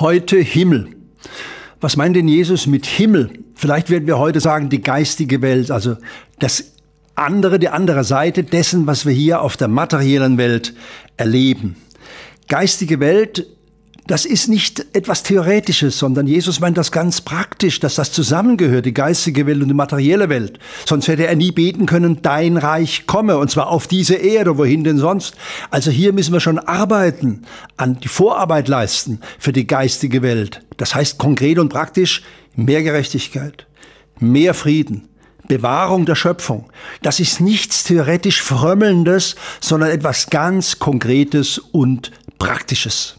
heute Himmel. Was meint denn Jesus mit Himmel? Vielleicht werden wir heute sagen, die geistige Welt, also das andere, die andere Seite dessen, was wir hier auf der materiellen Welt erleben. Geistige Welt das ist nicht etwas Theoretisches, sondern Jesus meint das ganz praktisch, dass das zusammengehört, die geistige Welt und die materielle Welt. Sonst hätte er nie beten können, dein Reich komme, und zwar auf diese Erde, wohin denn sonst. Also hier müssen wir schon arbeiten, an die Vorarbeit leisten für die geistige Welt. Das heißt konkret und praktisch mehr Gerechtigkeit, mehr Frieden, Bewahrung der Schöpfung. Das ist nichts theoretisch Frömmelndes, sondern etwas ganz Konkretes und Praktisches.